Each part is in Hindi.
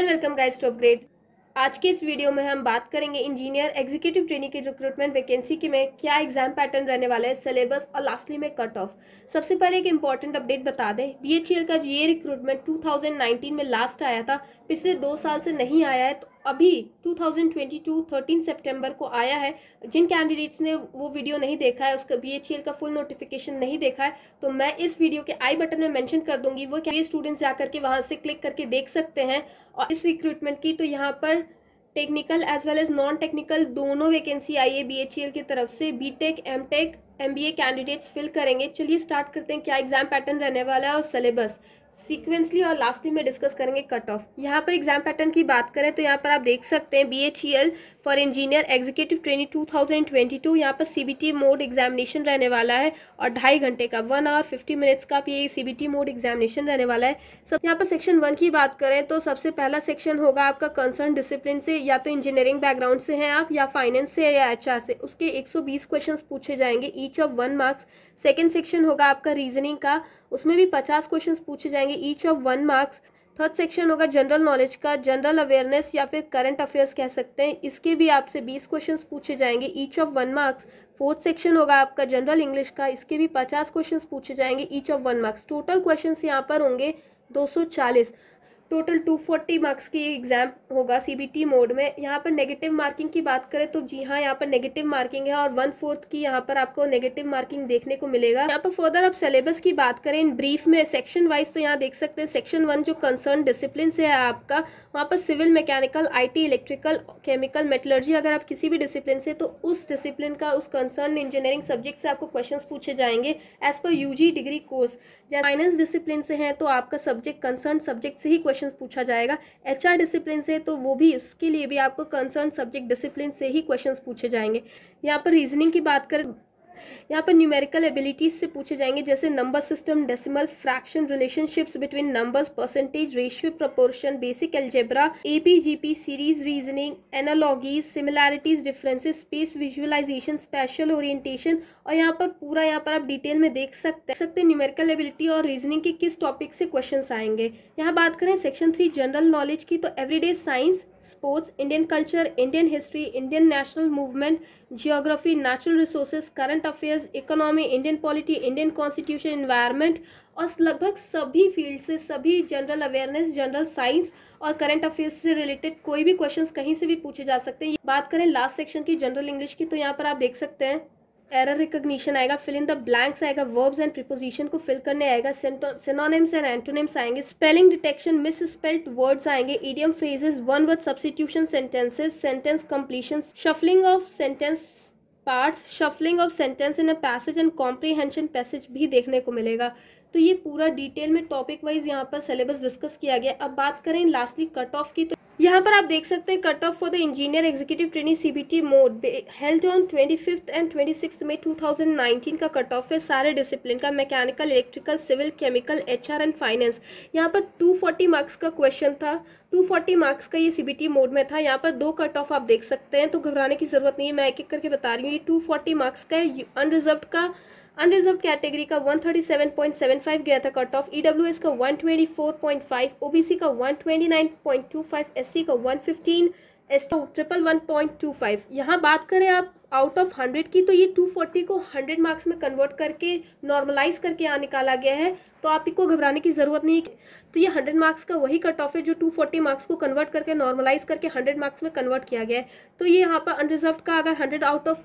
and welcome guys to Upgrade आज के इस वीडियो में हम बात करेंगे इंजीनियर एग्जीक्यूटिव ट्रेनिंग की रिक्रूटमेंट वैकेंसी के में क्या एग्जाम पैटर्न रहने वाला है सिलेबस और लास्टली में कट ऑफ सबसे पहले एक इंपॉर्टेंट अपडेट बता दें बीएचईएल e का ये रिक्रूटमेंट 2019 में लास्ट आया था पिछले दो साल से नहीं आया है तो अभी 2022 13 सितंबर को आया है जिन कैंडिडेट्स ने वो वीडियो नहीं देखा है उसका बी का फुल नोटिफिकेशन नहीं देखा है तो मैं इस वीडियो के आई बटन में मेंशन कर दूंगी वो क्या स्टूडेंट्स जा करके वहाँ से क्लिक करके देख सकते हैं और इस रिक्रूटमेंट की तो यहाँ पर technical as well as non technical दोनों वैकेंसी आई है बी की तरफ से B Tech M Tech M B A candidates fill करेंगे चलिए स्टार्ट करते हैं क्या एग्जाम पैटर्न रहने वाला है और सिलेबस सीक्वेंसली और लास्टली में डिस्कस करेंगे कट ऑफ यहाँ पर एग्जाम पैटर्न की बात करें तो यहाँ पर आप देख सकते हैं B H E L for engineer executive training two thousand twenty two यहाँ पर C B T mode examination रहने वाला है और ढाई घंटे का वन आवर फिफ्टी मिनट्स का ये C B T mode examination रहने वाला है सब यहाँ पर सेक्शन वन की बात करें तो सबसे पहला सेक्शन होगा आपका कंसर्न डिसिप्लिन से या तो इंजीनियरिंग बैकग्राउंड से हैं आप या फाइनेंस से या एच आर से उसके एक सौ बीस क्वेश्चन पूछे जाएंगे ई each of one marks second section होगा आपका रीजनिंग का उसमें भी पचास क्वेश्चन पूछे जाएंगे each of one marks third section होगा जनरल नॉलेज का जनरल अवेयरनेस या फिर करंट अफेयर्स कह सकते हैं इसके भी आपसे 20 क्वेश्चंस पूछे जाएंगे each of one marks fourth section होगा आपका जनरल इंग्लिश का इसके भी 50 क्वेश्चंस पूछे जाएंगे each of one marks total questions यहाँ पर होंगे 240 टोटल 240 मार्क्स की एग्ज़ाम होगा सीबीटी मोड में यहाँ पर नेगेटिव मार्किंग की बात करें तो जी हाँ यहाँ पर नेगेटिव मार्किंग है और वन फोर्थ की यहाँ पर आपको नेगेटिव मार्किंग देखने को मिलेगा यहाँ पर फर्दर आप सिलेबस की बात करें इन ब्रीफ में सेक्शन वाइज तो यहाँ देख सकते हैं सेक्शन वन जो कंसर्न डिसिप्लिन से है आपका वहाँ पर सिविल मैकेनिकल टी इलेक्ट्रिकल केमिकल मेटलर्जी अगर आप किसी भी डिसिप्लिन से तो उस डिसिप्लिन का उस कंसर्न इंजीनियरिंग सब्जेक्ट से आपको क्वेश्चन पूछे जाएंगे एज पर जी डिग्री कोर्स जैसे फाइनेंस डिसिप्लिन से हैं तो आपका सब्जेक्ट कंसर्न सब्जेक्ट से ही क्वेश्चन क्वेश्चन पूछा जाएगा एच डिसिप्लिन से तो वो भी उसके लिए भी आपको कंसर्न सब्जेक्ट डिसिप्लिन से ही क्वेश्चन पूछे जाएंगे यहाँ पर रीजनिंग की बात करें यहाँ पर न्यूमेरिकल एबिलिटीज से पूछे जाएंगे जैसे number system decimal fraction relationships between numbers percentage ratio proportion basic algebra AP GP series reasoning analogies similarities differences space visualisation spatial orientation और यहाँ पर पूरा यहाँ पर आप डिटेल में देख सकते हैं सकते न्यूमेरिकल एबिलिटी और रीजनिंग के किस टॉपिक से क्वेश्चन आएंगे यहाँ बात करें सेक्शन थ्री जनरल नॉलेज की तो everyday science sports Indian culture Indian history Indian national movement geography natural resources current affairs economy Indian polity Indian constitution environment और लगभग सभी फील्ड से सभी जनरल अवेयरनेस जनरल साइंस और करंट अफेयर्स से रिलेटेड कोई भी क्वेश्चन कहीं से भी पूछे जा सकते हैं बात करें लास्ट सेक्शन की जनरल इंग्लिश की तो यहाँ पर आप देख सकते हैं एरर रिकोगशन आएगा फिल इन द ब्लैंक्स आएगा वर्ब्स एंड प्रिपोजिशन को फिल करने आएगा सिनोनिम्स एंड एंटोनिम्स आएंगे spelling detection misspelled words आएंगे idiom phrases one word substitution sentences sentence completion shuffling of sentence parts shuffling of sentence in a passage and comprehension passage भी देखने को मिलेगा तो ये पूरा डिटेल में टॉपिक वाइज यहाँ पर सिलेबस डिस्कस किया गया अब बात करें लास्टली कट ऑफ की तो यहाँ पर आप देख सकते हैं cut off for the engineer executive training CBT mode held on twenty fifth and twenty six में टू थाउजेंड नाइनटीन का कट ऑफ है सारे डिसिप्लिन का mechanical electrical civil chemical H R and finance यहाँ पर टू फोर्टी मार्क्स का क्वेश्चन था टू फोर्टी मार्क्स का ये सीबीटी मोड में था यहाँ पर दो कट ऑफ आप देख सकते हैं तो घबराने की ज़रूरत नहीं है मैं एक एक करके बता रही हूँ ये टू फोर्टी मार्क्स का है अनरिजर्व का अनरिजर्व कैटेगरी का 137.75 गया था कट ऑफ ईडब्ल्यूएस का 124.5 ओबीसी का 129.25 एससी का 115 S triple one point two five यहाँ बात करें आप आउट ऑफ हंड्रेड की तो ये टू फोर्टी को हंड्रेड मार्क्स में कन्वर्ट करके नॉर्मलाइज करके यहाँ निकाला गया है तो आपको घबराने की ज़रूरत नहीं है तो ये हंड्रेड मार्क्स का वही कट ऑफ है जो टू फोर्टी मार्क्स को कन्वर्ट करके नॉर्मलाइज करके हंड्रेड मार्क्स में कन्वर्ट किया गया है तो ये यहाँ पर अनरिजर्व का अगर हंड्रेड आउट ऑफ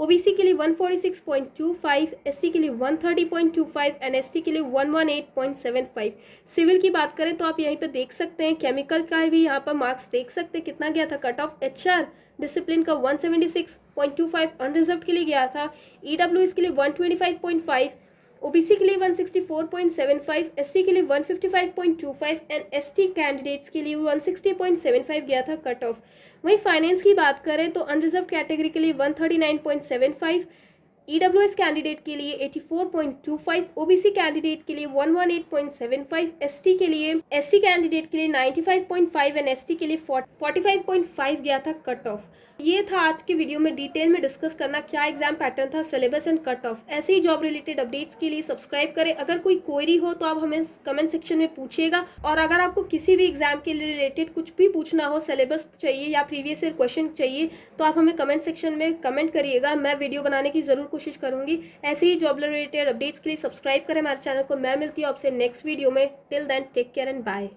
ओबीसी के लिए 146.25 एससी के लिए 130.25 एनएसटी के लिए 118.75 सिविल की बात करें तो आप यहीं पर देख सकते हैं केमिकल का भी यहाँ पर मार्क्स देख सकते हैं कितना गया था कट ऑफ आर डिसिप्लिन का 176.25 अनरिजर्व के लिए गया था ईडब्ल्यूएस e के लिए 125.5 ओबीसी के लिए 164.75, एससी के लिए 155.25 एंड एसटी कैंडिडेट्स के लिए 160.75 गया था कट ऑफ वहीं फाइनेंस की बात करें तो अनरिजर्व कैटेगरी के लिए 139.75 ईडब्ल्यूएस कैंडिडेट के लिए 84.25 ओबीसी कैंडिडेट के लिए 118.75 एसटी के लिए एससी कैंडिडेट के लिए 95.5 एंड एसटी के लिए 45.5 गया था कट ऑफ ये था आज की वीडियो में डिटेल में डिस्कस करना क्या एग्जाम पैटर्न था सिलेबस एंड कट ऑफ ऐसे ही जॉब रिलेटेड अपडेट्स के लिए सब्सक्राइब करें अगर कोई क्वेरी हो तो आप हमें कमेंट सेक्शन में पूछिएगा और अगर आपको किसी भी एग्जाम के लिए रिलेटेड कुछ भी पूछना हो सिलेबस चाहिए या प्रीवियस ईयर क्वेश्चन चाहिए तो आप हमें कमेंट सेक्शन में कमेंट करिएगा मैं वीडियो बनाने की ज़रूर कोशिश करूंगी ऐसे ही जॉब रिलेटेड अपडेट्स के लिए सब्सक्राइब करें हमारे चैनल को मैं मिलती हूँ आपसे नेक्स्ट वीडियो में till then take care and bye